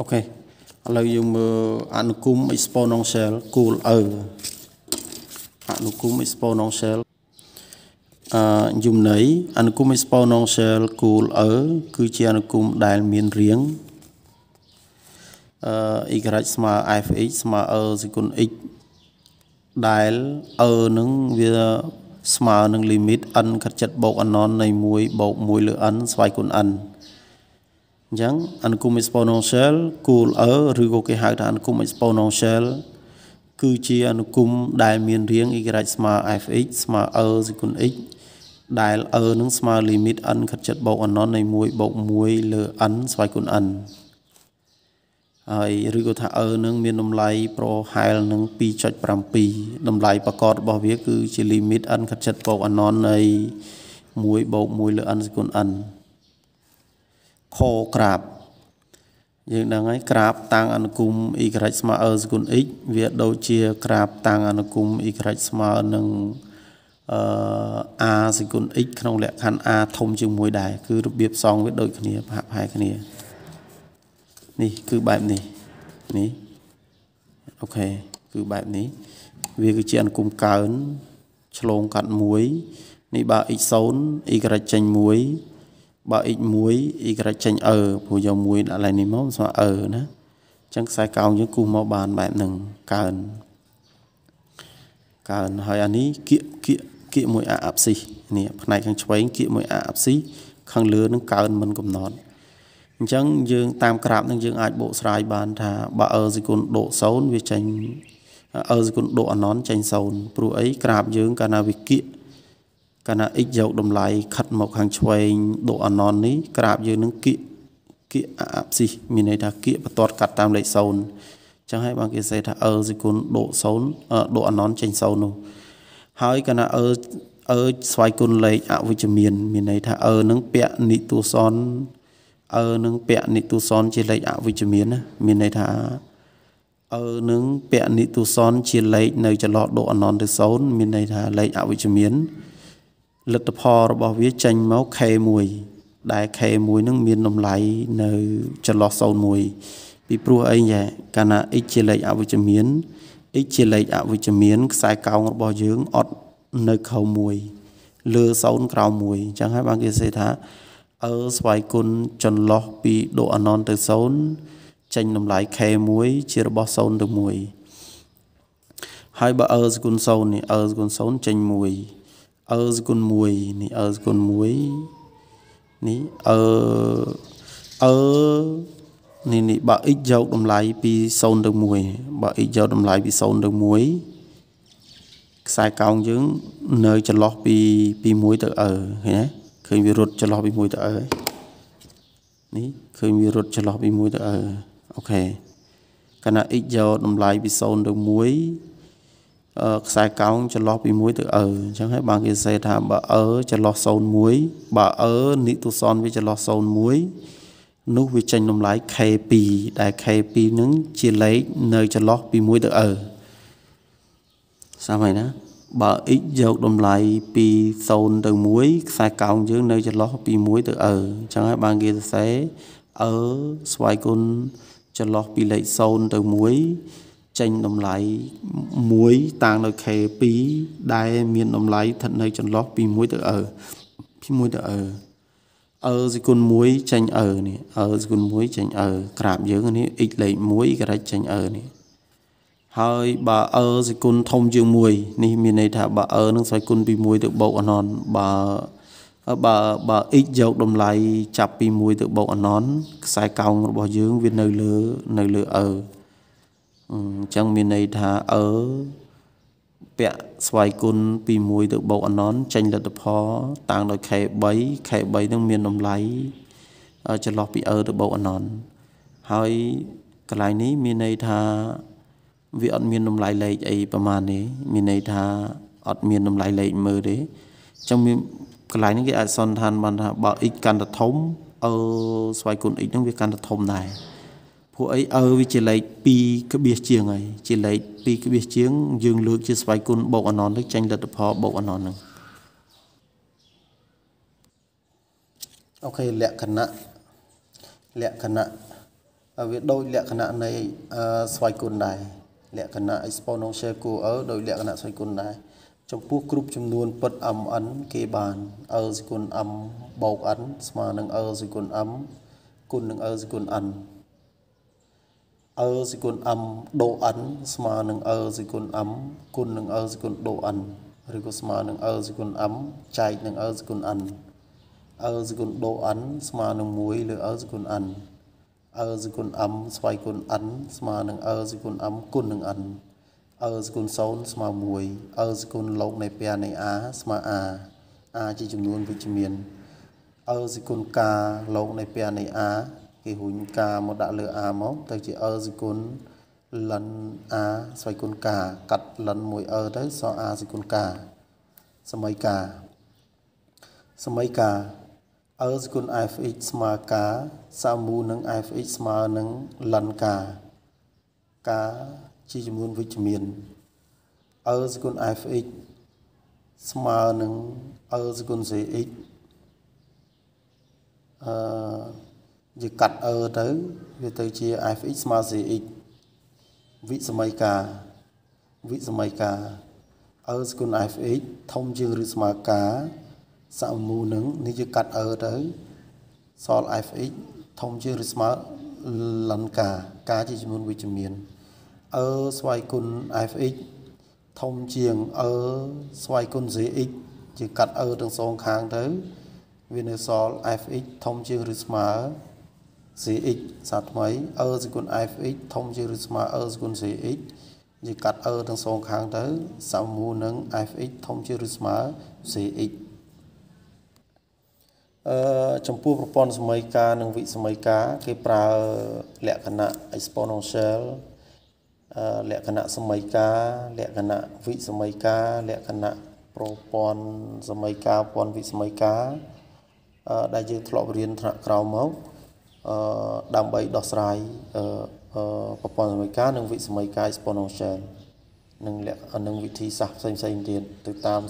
អូខេឥឡូវយើងមើលអនុគម exponential គូលអើអនុគម exponential អឺយំន័យអនុគម exponential គូលអើគឺជាអនុគមដែលមានរាងអឺ y ស្មើ fx ស្មើ e សេគុណ x ដែលអឺនឹងវាស្មើនឹង limit n កាត់ចិត្តបូកអណននៃ1បូក1លើ n ស្វ័យគុណ n អញ្ចឹង Uncum Exponential គូលអឺឬក៏គេហៅថា Uncum Exponential គឺជាអនុគមដែលមានរាង y ស្មើ fx ស្មើ e សគុណ x ដែល e នឹងស្មើ limit n ខិតជិតបូកអនន្តនៃ1បូក1លើ n ស្វ័យគុណ n ហើយឬក៏ថា e នឹង មានតម្លៃ ប្រហែលនឹង2.7តម្លៃប្រកបរបស់វាគឺជា limit n ខិតជិតបូកអនន្តនៃ1បូក1លើ n សគុណ n ខក្រាបយើងដឹងហើយក្រាបតាំងអនុគម y ស្មើ r សគុណ x វាដូចជាក្រាប តាំងអនុគម y ស្មើនឹងអឺ r សគុណ x ក្នុងលក្ខខណ្ឌ r ធំជាង1ដែរគឺរបៀបសងវាដូចគ្នាប្រហាក់ប្រហែលគ្នានេះគឺបែបនេះនេះអូខេគឺបែបនេះ វាគឺជា អនុគមកើនឆ្លងកាត់1នេះបើ x0 y ចេញ1បើ x1 y ចេញអើព្រោះយក1ដាក់ឡើងនេះមកស្មើអើណាអញ្ចឹងខ្សែកោងយើងគូសមកបានបែបហ្នឹងកើនកើនហើយអានេះគៀកគៀកគៀកមួយអាអាប់ស៊ីនេះផ្នែកខាងឆ្វេងគៀកមួយអាអាប់ស៊ីខាងលើនឹងកើនមិនកំណត់អញ្ចឹងយើងតាមក្រាបនឹងយើងអាចបកស្រាយបានថាបើអើសេគុណដក0វាចេញអើសេគុណដកអណនចេញ0ព្រោះអីក្រាបយើងកាលណាវាគៀកកណ្ណាអ៊ីកយកតម្លៃខិតមកខាងឆ្វេងដូអណននេះក្រាបយើងនឹងគៀកគៀកអាប់ស៊ីមានន័យថាគៀកបន្ទាត់កាត់តាមលេខ0អញ្ចឹងហើយបានគេសេថាអឺសេគុណដូ0ដូអណនចេញ0នោះ ហើយកណ្ណាអឺអឺស្វ័យគុណលេខអវិជ្ជមាន មានន័យថាអឺនឹងពាក់និទុសនអឺនឹងពាក់និទុសនជាលេខអវិជ្ជមានណាមានន័យថាអឺនឹងពាក់និទុសនជាលេខនៅចន្លោះដូអណនទៅ0មានន័យថាលេខអវិជ្ជមានលទ្ធផលរបស់វាចេញមក K1 ដែល K1 នឹងមានតម្លៃនៅចន្លោះ01ពីព្រោះអីយ៉ាកាលណា x ជាលេខអវិជ្ជមាន x ជាលេខអវិជ្ជមានខ្សែកោងរបស់យើងអត់នៅក្រោម1លើ0ក្រោម1អញ្ចឹងហើយបានគេសេថាអើស្វ័យគុណចន្លោះពីដូអណនទៅ0ចេញតម្លៃ K1 ជារបស់0ទៅ1ហើយបើអើសគុណ0នេះអើសគុណ0ចេញ1អឺសគុណ1នេះអឺសគុណ1នេះអឺអឺនេះនេះបើ x យកតម្លៃពី0ទៅ1បើ x យកតម្លៃពី0ទៅ1ខ្សែកោងយើងនៅចន្លោះពីពី1ទៅអឺឃើញទេឃើញវារត់ចន្លោះពី1ទៅអឺនេះឃើញវារត់ចន្លោះពី1ទៅអឺអូខេកាលណា x យកតម្លៃពី0ទៅ1ខ្សែកោងចន្លោះពី1ទៅអឺអញ្ចឹងហើយបានគេសេថាបើអឺចន្លោះ01បើអឺនិទុសនវាចន្លោះ01នោះវាចេញតម្លៃ K2 ដែល K2 នឹងជាលេខនៅចន្លោះពី1ទៅអឺសាមញ្ញណាបើ x យកតម្លៃពី0ទៅ1ខ្សែកោងយើងនៅចន្លោះពី1ទៅអឺអញ្ចឹងហើយបានគេសរសេរអឺស្វ័យគុណចន្លោះពីលេខ0ទៅ1ចេញតម្លៃ1តាំងនៅ K2 ដែល មានតម្លៃស្ថិតនៅ ចន្លោះពី1ទៅអើពី1ទៅអើអើសេគុណ1ចេញអើនេះអើសេគុណ1ចេញអើក្រាបយើងនេះ x លេខ1ក្រិចចេញអើនេះហើយបើអើសេគុណធំជាង1នេះមានន័យថាបើអើនឹងសេគុណពី1ទៅបូកអណនបើបើបើ x យកតម្លៃចាប់ពី1ទៅបូកអណនខ្សែកោងរបស់យើង វានៅលើនៅលើអើអញ្ចឹងមានន័យថាអើពាក់ស្វ័យគុណពី1ទៅបូកអណន់ចេញលទ្ធផលតាំងដោយ K3 K3 នឹងមានតម្លៃចន្លោះពីអើទៅបូកអណន់ហើយកន្លែងនេះមានន័យថាវាអត់មានតម្លៃលេខអីប្រហែលនេះមានន័យថាអត់មានតម្លៃលេខមើលទេអញ្ចឹងមានកន្លែងនេះគេអាចសន្និដ្ឋានបានថាបើ x កាន់តែធំអឺស្វ័យគុណ x ហ្នឹងវាកាន់តែធំដែរពួកអីឲ្យវាជាលេខ2ក្បៀសជាងហើយជាលេខ2ក្បៀសជាងយើងលើកជាស្វ័យគុណបូកអណនទៅចេញលទ្ធផលបូកអណនហ្នឹងអូខេលក្ខណៈលក្ខណៈវាដូចលក្ខណៈនៃ ស្វ័យគុណដែរលក្ខណៈ exponential curve ដោយលក្ខណៈស្វ័យគុណដែរចំពោះគ្រប់ចំនួនពិត mn គេបាន l សេគុណ m បូក n ស្មើនឹង l សេគុណ m គុណនឹង l សេគុណ n អឺសេគុណ m ដូ n ស្មើនឹងអឺសេគុណ m គុណនឹងអឺសេគុណដូ n ឬក៏ស្មើនឹងអឺសេគុណ m ចែកនឹងអឺសេគុណ n អឺសេគុណដូ n ស្មើនឹង1លើអឺសេគុណ n អឺសេគុណ m ស្វ័យគុណ n ស្មើនឹងអឺសេគុណ m គុណនឹង n អឺសេគុណ0ស្មើ1អឺសេគុណលោកនៃពែនៃ a ស្មើ a a ជាចំនួនវិជ្ជមានអឺសេគុណ k លោកនៃពែនៃ a គេរុញការមកដាក់លើអាមកទៅជាអឺសគុណលិនអាស្វ័យគុណកាកាត់លិនមួយអឺទៅសអាសគុណកាសម័យកាសម័យកាអឺសគុណ fx ស្មើកាសាមូនឹង fx ស្មើនឹងលិនកាកាជាចំនួនវិជ្ជមានអឺសគុណ fx ស្មើនឹងអឺសគុណ cx អឺយើងកាត់ e ទៅ វាទៅជា fx ស្មើនឹង x វិសម័យការវិសម័យការ e ស្គុណ fx ធំជាងឬស្មើការសមមូលនឹង នេះយើងកាត់ e ទៅសល់ fx ធំជាងឬស្មើលនការការជាចំនួនវិជ្ជមាន e ស្វ័យគុណ fx ធំជាង e ស្វ័យគុណ zx ជាកាត់ e ទាំងសងខាងទៅវានៅសល់ fx ធំជាងឬស្មើ CX សាថ្មី E សគុណ FX ធំជាងឬស្មើ E សគុណ CX និយាយកាត់ E ទាំងសងខាងទៅសមមូលនឹង FX ធំជាងឬស្មើ CX អឺចំពោះប្រព័ន្ធសមីការនិងវិសមីការគេប្រើលក្ខណៈ exponential លក្ខណៈសមីការ លក្ខណៈវិសមីការលក្ខណៈប្រព័ន្ធសមីការប្រព័ន្ធវិសមីការដែលយើងធ្លាប់រៀនថ្នាក់ក្រោមមកអឺដើម្បីដោះស្រាយអឺប្រព័ន្ធសម័យកាលនិងវិសម័យកាយ Sponsorship និងលក្ខនឹងវិធីសាស្ត្រផ្សេងផ្សេងទៀតទៅតាម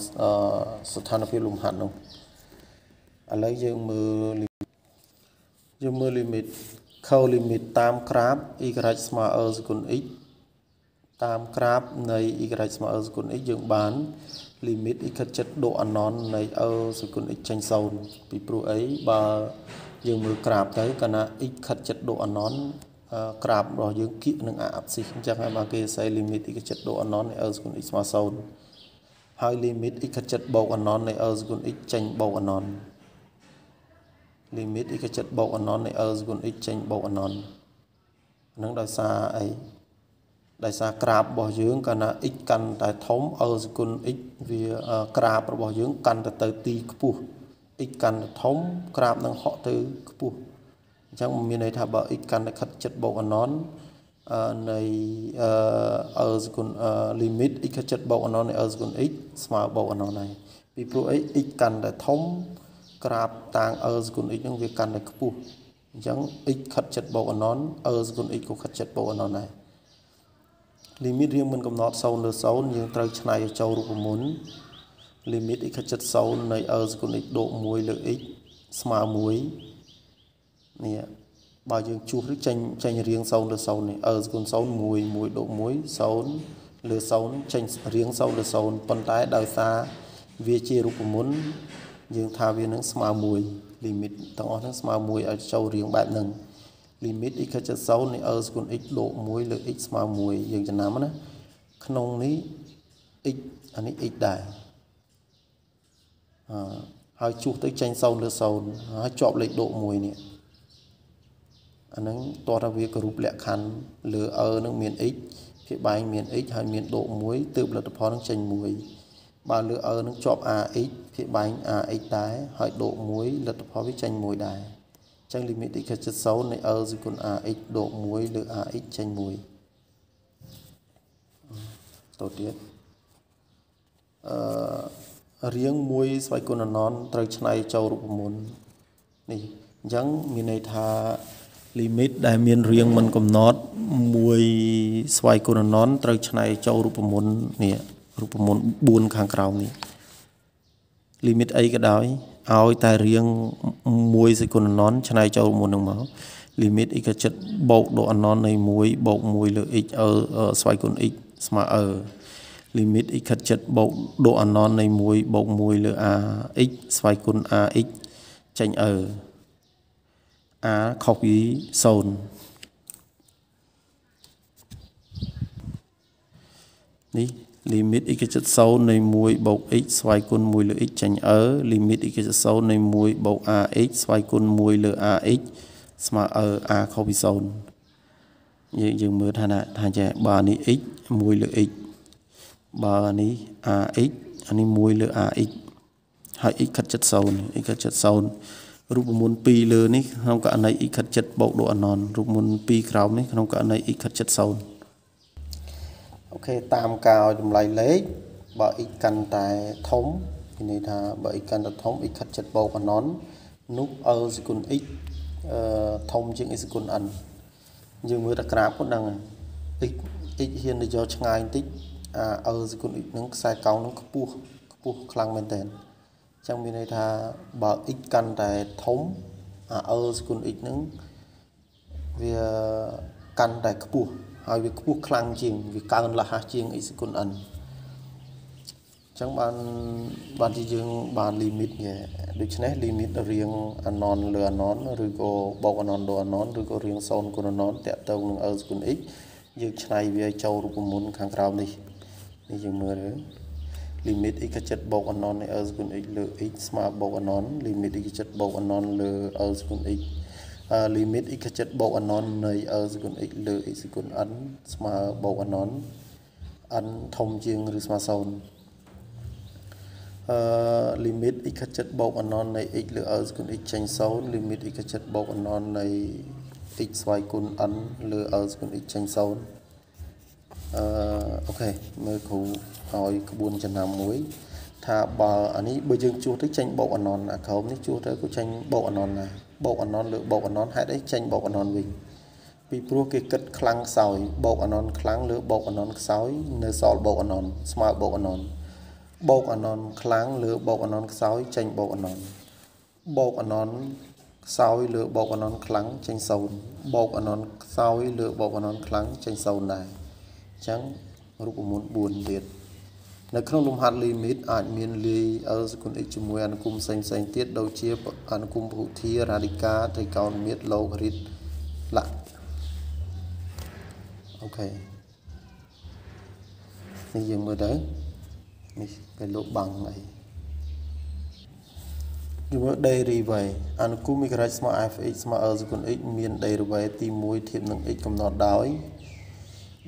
ស្ថានភាពលំហាត់នោះឥឡូវយើងមើលយើងមើល limit ខោ limit តាមក្រាប y ស្មើ r សគុណ x តាមក្រាបនៃ y ស្មើ r សគុណ x យើងបាន limit ខិតចិត្តដកអណននៃ r សគុណ x ចេញ0ពីព្រោះអីបើយើងមើលក្រាបទៅកាលណា x ខិតចិត្តដូអណនក្រាបរបស់យើងគៀកនឹងអាអាប់ស៊ីសអញ្ចឹងហើយបើគេសរសេរ limit x ខិតចិត្តដូអណននៃ l ស្គុណ x ស្មើ0ហើយ limit x ខិតចិត្តបូកអណននៃ l ស្គុណ x ចេញបូកអណន limit x ខិតចិត្តបូកអណននៃ l ស្គុណ x ចេញបូកអណននឹងដោយសារអីដោយសារក្រាបរបស់យើងកាលណា x កាន់តែធំ l ស្គុណ x វាក្រាបរបស់យើងកាន់តែទៅ ទីខ្ពស់អ៊ីកាន់ធំក្រាបនឹងហក់ទៅខ្ពស់អញ្ចឹងមានន័យថាបើអ៊ីកាន់ខិតចិត្តបូកអណននៃអឺសគុណលីមីតអ៊ីខិតចិត្តបូកអណននៃអឺសគុណអ៊ីស្មើបូកអណនហើយពីព្រោះអីអ៊ីកាន់តែធំក្រាបតាងអឺសគុណអ៊ីនឹងវាកាន់តែខ្ពស់អញ្ចឹងអ៊ីខិតចិត្តបូកអណនអឺសគុណអ៊ីក៏ខិតចិត្តបូកអណនដែរលីមីតរៀងមិនកំណត់0លើ0យើងត្រូវ ឆ្នៃចូលរូបមន្ត limit x 70នៃ r សគុណ x ដក1លើ x ស្មើ1នេះបើយើងជួសឬចេញចេញរៀង0លើ0នេះ r សគុណ0 1 1ដក1 0លើ0ចេញរៀង0លើ0ប៉ុន្តែដោយសារវាជារូបមន្តយើងថាវានឹងស្មើ1 limit ទាំងអស់ហ្នឹងស្មើ1ឲ្យចូលរៀងបែបហ្នឹង limit x 70នៃ r សគុណ x ដក1លើ x ស្មើ1យើងចំណាំណាក្នុងនេះ x អានេះ x ដែរហើយជួសទៅចេញ0លើ0ហើយជាប់លេខដក1នេះអាហ្នឹងតោះថាវាគរូបលក្ខខណ្ឌលើអឺនឹងមាន x ជាបែងមាន x ហើយមានដក1ទើបផលិតផលនឹងចេញ1បើលើអឺនឹងជាប់ ax ជាបែង ax ដែរហើយដក1លទ្ធផលវាចេញ1ដែរអញ្ចឹង limit x ជិត0នៃ l សគុណ ax ដក1លើ ax ចេញ1តទៅទៀតអឺរាងមួយស្វ័យគុណអនន្តត្រូវឆ្នៃចូលរូបមន្តនេះអញ្ចឹងមានន័យថា limit ដែលមានរាងមិនកំណត់មួយស្វ័យគុណអនន្តត្រូវឆ្នៃចូលរូបមន្តនេះរូបមន្ត4ខាងក្រោមនេះ limit អីក៏ដោយឲ្យតែរាងមួយសេគុណអនន្តឆ្នៃចូលមុននឹងមក limit x ចិត្តបូកដូអនន្តនៃ1បូក1លើ x អស្វ័យគុណ x ស្មើ r limit x ខិតចិត្តបូកដូអណននៃ1បូក1លើ ax ស្វ័យគុណ ax ចេញអើ a ខុសពី0នេះ limit x ខិតចិត្ត0នៃ1បូក x ស្វ័យគុណ1លើ x ចេញអើ limit x ខិតចិត្ត0នៃ1បូក ax ស្វ័យគុណ1លើ ax ស្មើអើ a ខុសពី0យើងយើងមើលថាណាថាចេះបើនេះ x 1លើ x បើនេះ Rx អានេះ1លើ Rx ហើយ x ខិតជិត0 x ខិតជិត0រូបមន្ត2លើនេះក្នុងករណី x ខិតជិតបូកដូចអណនរូបមន្ត2ក្រោមនេះក្នុងករណី x ខិតជិត0អូខេតាមការឲ្យចម្លៃលេខបើ x កាន់តែធំគេន័យថាបើ x កាន់តែធំ x ខិតជិតបូកអណននោះ l សេគុណ x អឺធំជាង x សេគុណ n យើងមើលតែក្រាបគាត់ដឹងហើយ x x ហ៊ានទៅយកឆ្ងាយបន្តិចអឺសេគុណអ៊ីចនឹងខ្សែកោងនឹងខ្ពស់ខ្ពស់ខ្លាំងមែនតើអញ្ចឹងមានន័យថាបើ x កាន់តែធំអាអឺសេគុណអ៊ីចនឹងវាកាន់តែខ្ពស់ហើយវាខ្ពស់ខ្លាំងជាង វាកើនលះហាស់ជាង x សេគុណ n ចឹងបានបានជាយើងបាន limit យេដូច្នេះ limit រៀង anon លើ anon ឬក៏បូក anon លើ anon ឬក៏រៀង0គុណ anon តាក់ទងនឹង l គុណ x យើងឆ្នៃវាចូលរូបមន្តខាងក្រោមនេះនេះយើងមើលទៅ limit x កាច់ចិត្តបូក anon នៃ l ស្គុណ x លើ x ស្មើបូក anon limit x កាច់ចិត្តបូក anon លើ l ស្គុណ x limit x កាច់ចិត្តបូក anon នៃ l ស្គុណ x លើ x ស្គុណ n ស្មើបូក anon n ធំជាងឬស្មើ0អឺ limit x កាច់ចិត្តបូក anon នៃ x លើ l ស្គុណ x ចេញ0 limit x កាច់ចិត្តបូក anon នៃ x ស្វ័យគុណ n លើ l ស្គុណ x ចេញ0អឺអូខេមើលគ្រូឲ្យក្បួនចំណាំមួយថាបើអានេះបើយើងជួសទៅចេញបោកអណនអាក្រោមនេះជួសទៅក៏ចេញបោកអណនណាបោកអណនលើបោកអណនហេតុអីចេញបោកអណនវិញពីព្រោះគេគិតខ្លាំងខ្សោយបោកអណនខ្លាំងលើបោកអណនខ្សោយនៅសល់បោកអណនស្មើបោកអណនបោកអណនខ្លាំងលើបោកអណនខ្សោយចេញបោកអណនបោកអណនខ្សោយលើបោកអណនខ្លាំងចេញ0បោកអណនខ្សោយលើបោកអណនខ្លាំងចេញ0ដែរអញ្ចឹងរូបមន្ត4ទៀតនៅក្នុងលំហាត់លីមីតអាច មានលាយ L សគុណ X ជាមួយអនុគមផ្សេងផ្សេងទៀតដូចជា អនុគមពហុធារ៉ាឌីកាត្រីកោណមៀតឡូការីតឡាក់អូខេនេះយើងមើលទៅនេះគេលោកបាំងអីយើងមើល derivate អនុគមមីក្រាច់ស្មើ f(x) ស្មើ L សគុណ x មាន derivate ទី1ធៀបនឹង x កំណត់ដោយ1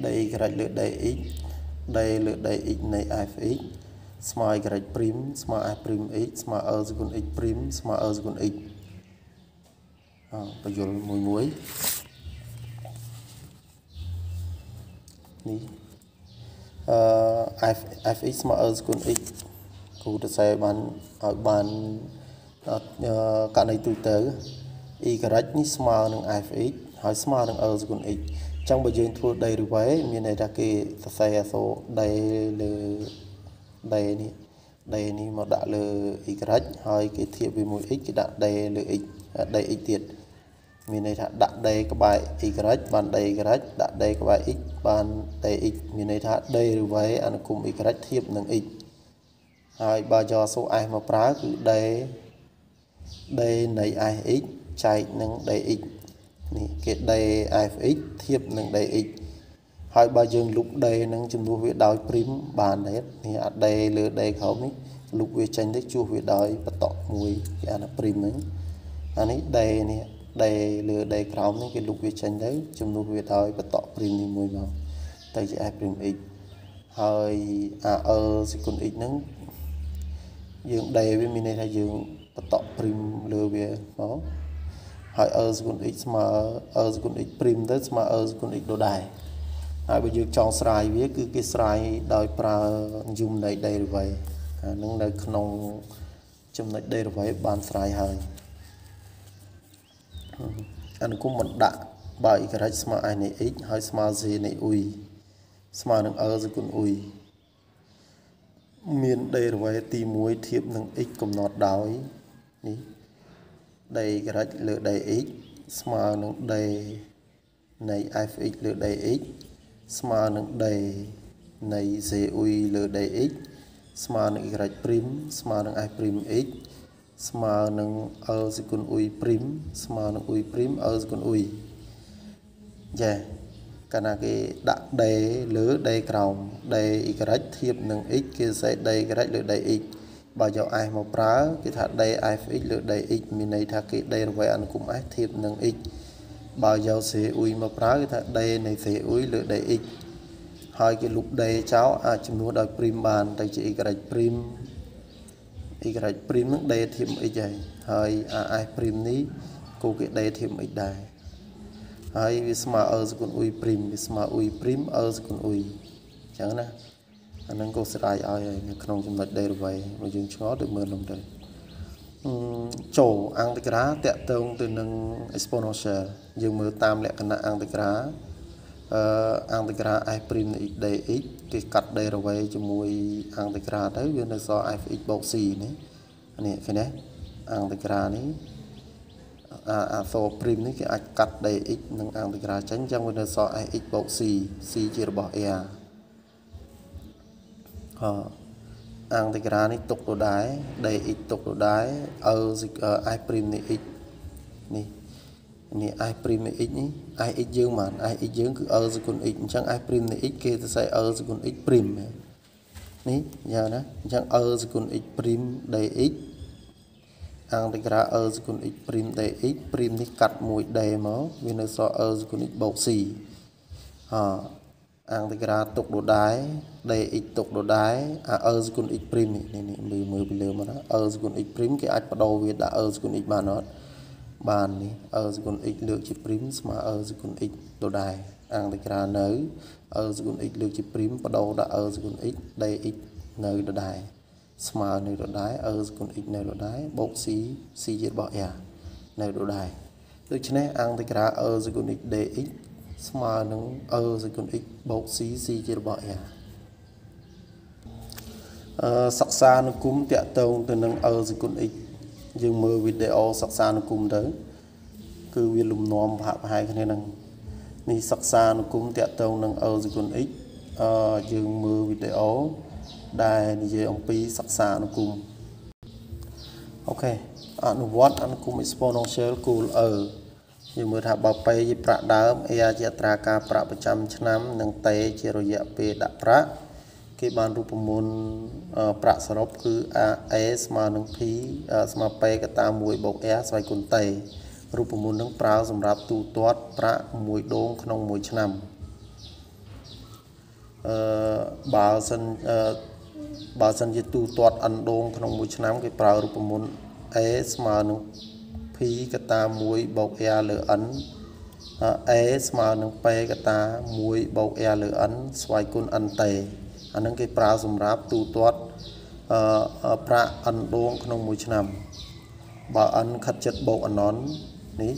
d ក្រិចលើ dx d លើ dx នៃ f(x) ស្មើក្រិច prim ស្មើ f'(x) ស្មើ l សគុណ x' ស្មើ l សគុណ x អើបញ្យលមួយមួយនេះអឺ f f(x) ស្មើ l សគុណ x គូទៅសេបានឲ្យបានករណីទូទៅ e ក្រិចនេះស្មើនឹង f(x) ហើយស្មើនឹង l សគុណ x ចឹងបើយើងធ្វើដីឬវ៉ៃមានន័យថាគេសរសេរអក្សរដីលើដីនេះដីនេះមកដាក់លើ y ហើយគេធៀបវាមួយ x គេដាក់ដីលើ x ដី x ទៀតមានន័យថាដាក់ដីក្បែរ y បានដី y ដាក់ដីក្បែរ x បានដី x មានន័យថាដីឬវ៉ៃអនុគម y ធៀបនឹង x ហើយបើយកសូ s មកប្រើគឺដីដីនៃ s x ចែកនឹងដី x នេះគេដេ fx ធៀបនឹងដេ x ហើយបើយើងលុបដេនឹងជំនួសវាដោយ prim បានដែរនេះអាដេលើដេក្រោមនេះលុបវាចេញទៅជួសវាដោយបតកមួយគេអានថា prim ហ្នឹងអានេះដេនេះដេលើដេក្រោមនេះគេលុបវាចេញទៅជំនួសវាដោយបតក prim នេះមួយមកទៅជា f prim x ហើយ al សេគុណ x ហ្នឹងយើងដេវាមានន័យថាយើងបតក prim លើវាមកហើយ r គុណ x ស្មើ r គុណ x ព្រីមទៅស្មើ r គុណ x ដដែលហើយបើយើងចង់ស្រាយវាគឺគេស្រាយដោយប្រើ numeric derivative អានឹងនៅក្នុងចំណុច derivative បានស្រាយហើយអនុគមមិនដាក់បើ y ស្មើ i នៃ x ហើយស្មើ z នៃ y ស្មើនឹង r គុណ y មាន derivative ទី1ធៀបនឹង x កំណត់ដោយនេះដីក្រិចលើដី x ស្មើនឹងដីនៃ fx លើដី x ស្មើនឹងដីនៃ cuy លើដី x ស្មើនឹង y' ស្មើនឹង f'x ស្មើនឹង l សេគុណ uy' ស្មើនឹង uy' l សេគុណ uy ចាកាលណាគេដាក់ដេលើដេក្រោមដេ y ធៀបនឹង x គេសេដេ y លើដេ x បើយក s មកប្រើគេថា day fx លើ day x មានន័យថាគេ day រវេអនុគម s ធៀបនឹង x បើយក cu មកប្រើគេថា day នៃ cu លើ day x ហើយគេលុប day ចោលអាចចំនួនដោយ prim បានទៅជា y prim y prim នឹង day ធៀប x ហើយហើយ s prim នេះគូគេ day ធៀប x ដែរហើយវាស្មើអឺសគុណអ៊ុយព្រីមវាស្មើអ៊ុយព្រីមអឺសគុណអ៊ុយអញ្ចឹងណាអាហ្នឹងក៏ស្រ័យឲ្យហើយនៅក្នុងចំណុចដេរវៃរបស់យើងឆ្ងល់ទៅមើលនោះទៅចូលអង្គតិក្រាតកតងទៅនឹង exponential យើងមើលតាមលក្ខណៈអង្គតិក្រាអឺអង្គតិក្រា f' dx គេកាត់ derivative ជាមួយអង្គតិក្រាទៅវានៅសល់ f(x) + c នេះនេះឃើញទេអង្គតិក្រានេះអាអសរ prime នេះគេអាចកាត់ dx និងអង្គតិក្រាចេញអញ្ចឹងវានៅសល់ f(x) + c c ជារបស់ r ក៏អង្គតិក្រានេះទុកទៅដែរដេអ៊ីចទុកទៅដែរអើអាយព្រីមនេះអ៊ីចនេះនេះអាយព្រីមនេះអ៊ីចនេះអាយអ៊ីចយើងបានអាយអ៊ីចយើងគឺអើសគុណអ៊ីចអញ្ចឹងអាយព្រីមនេះអ៊ីចគេទៅស្អីអើសគុណអ៊ីចព្រីមនេះយ៉ាងណាអញ្ចឹងអើសគុណអ៊ីចព្រីមដេអ៊ីចអង្គតិក្រាអើសគុណអ៊ីចព្រីមដេអ៊ីចព្រីមនេះកាត់មួយដេមកវានៅសល់អើសគុណអ៊ីចបូកស៊ីអអាងតិកាទុកដដែល dx ទុកដដែលអា l សគុណ x ព្រីមនេះនេះមើលមើលពីលើមកណា l សគុណ x ព្រីមគេអាចបដូរវាដាក់ l សគុណ x បានអត់បាននេះ l សគុណ x លើកជាព្រីមស្មើ l សគុណ x ដដែលអាងតិកានៅ l សគុណ x លើកជាព្រីមបដូរដាក់ l សគុណ x dx នៅដដែលស្មើនៅដដែល l សគុណ x នៅដដែលបូក c c ជារបស់ r នៅដដែលដូច្នេះអាងតិកា l សគុណ x dx ស្មើនឹង L សេគុណ x បូក C C ជារបស់ R អឺសិក្សានុគមតកតងទៅនឹង L សេគុណ x យើងមើលវីដេអូសិក្សានុគមទៅ គឺវា លំនាំប្រហាក់ប្រហែលគ្នានឹងនេះសិក្សានុគមតកតងនឹង L សេគុណ x អឺយើងមើលវីដេអូដែលនិយាយអំពីសិក្សាអនុគមអូខេអនុវត្តអនុគម exponential cool អឺយើងមើលថាបើពេយប្រាក់ដើម A ជាអត្រាការប្រាក់ប្រចាំឆ្នាំនិងតេជារយៈពេលដាក់ប្រាក់គេបានរូបមន្តប្រាក់សរុបគឺ A ស្មើនឹង P ស្មើពេកតា1បូក A ស្វ័យគុណតេរូបមន្តនឹងប្រើសម្រាប់ទូទាត់ប្រាក់មួយដងក្នុងមួយឆ្នាំអឺបើសិនអឺបើសិនជាទូទាត់ N ដងក្នុងមួយ ឆ្នាំ គេ ប្រើរូបមន្ត A ស្មើនឹង p កតា1បូក r លើ n a ស្មើនឹង p កតា1បូក r លើ n ស្វ័យគុណ n តេអានឹងគេប្រើសម្រាប់ទូទាត់ប្រាក់ n ដងក្នុងមួយឆ្នាំបើ n ខិតចិត្តបូកអណននេះ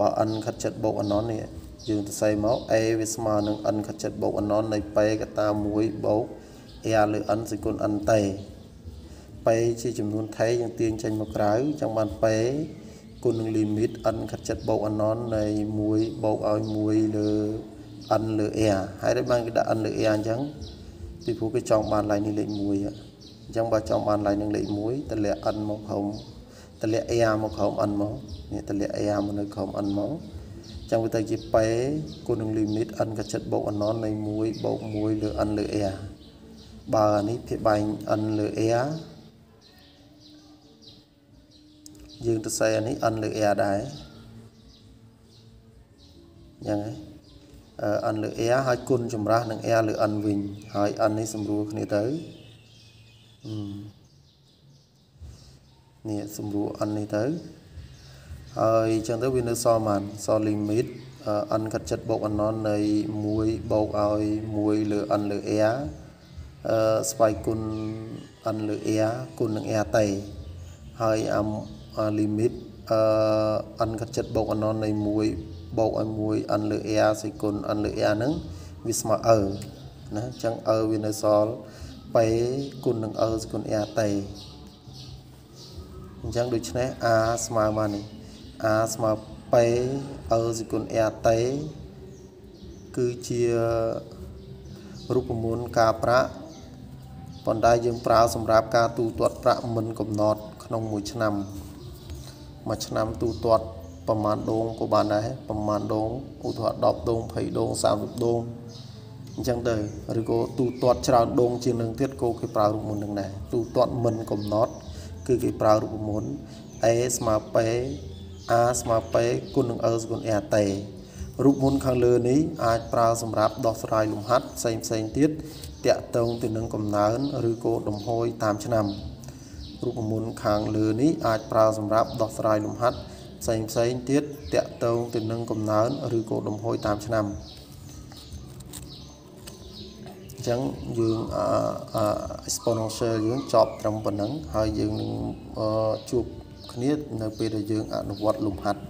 បើ n ខិតចិត្តបូកអណននេះយើងទៅសេមក a វាស្មើនឹង n ខិតចិត្តបូកអណននៃ p កតា1បូក r លើ n សេគុណ n តេ p ជាចំនួនថេយើងទាញចេញមកក្រៅចឹងបាន p គុណនឹង limit n កាត់ចិត្តបូក anon នៃ1បូកឲ្យ1លើ n លើ r ហើយដូចបានគេដាក់ n លើ r អញ្ចឹងពីព្រោះគេចង់បាន line នេះលេខ1អញ្ចឹងបើចង់បាន line នឹងលេខ1តម្លាក់ n មកក្រុមតម្លាក់ r មកក្រុម n មកនេះតម្លាក់ r មកនៅក្រុម n មកអញ្ចឹងវាទៅជាប៉េគុណនឹង limit n កាត់ចិត្តបូក anon នៃ1បូក1លើ n លើ r បើនេះភាពបែង n លើ r យើងទៅសរសេរនេះ n លើ r ដែរយ៉ាងហ្នឹង n លើ r ហើយគុណចម្រាស់នឹង r លើ n វិញហើយ n នេះសម្រួលគ្នាទៅនេះសម្រួល n នេះទៅហើយអញ្ចឹងទៅវានៅសល់បានសល់ limit n កាត់ចិត្តបូក n នៃ1បូកឲ្យ1លើ n លើ r អឺស្វ័យគុណ n លើ r គុណនឹង r តេហើយអា limit អនកាត់ចិត្តបូកអណននៃ1បូកឲ្យ1អនលើ air សេគុណអនលើ air ហ្នឹងវាស្មើអើណាអញ្ចឹងអើវានៅសល់បេគុណនឹងអើសេគុណ air តេអញ្ចឹងដូច្នេះ r ស្មើមកនេះ r ស្មើបេអើសេគុណ air តេ គឺជារូបមន្តការប្រាក់ប៉ុន្តែយើងប្រើ សម្រាប់ការទូទាត់ប្រាក់មិនកំណត់ក្នុងមួយ ឆ្នាំមួយឆ្នាំទូទាត់ ប្រមាណដងក៏បានដែរប្រមាណដងឧទាហរណ៍10ដង20ដង30ដងអញ្ចឹងទៅឬក៏ទូទាត់ច្រើនដងជាងនឹងទៀតក៏គេប្រើរូបមន្តនឹងដែរទូទាត់មិនកំណត់គឺគេប្រើរូបមន្ត A ស្មើពេ A ស្មើពេគុណនឹង E គុណ A តេរូបមន្តខាងលើនេះអាចប្រើ សម្រាប់ដោះស្រាយលំហាត់ផ្សេងផ្សេងទៀតតាក់ទងទៅនឹងកំណើន ឬក៏លំហួយតាមឆ្នាំរូបមន្តខាងលើនេះអាចប្រើសម្រាប់ដោះស្រាយលំហាត់ផ្សេងផ្សេងទៀតតាក់ទងទៅនឹងកំណើនឬក៏លំហួយតាមឆ្នាំអញ្ចឹងយើងអឺ sponsor យើងចប់ត្រឹមប៉ុណ្ណឹងហើយយើងនឹងជួបគ្នានៅពេលដែលយើងអនុវត្តលំហាត់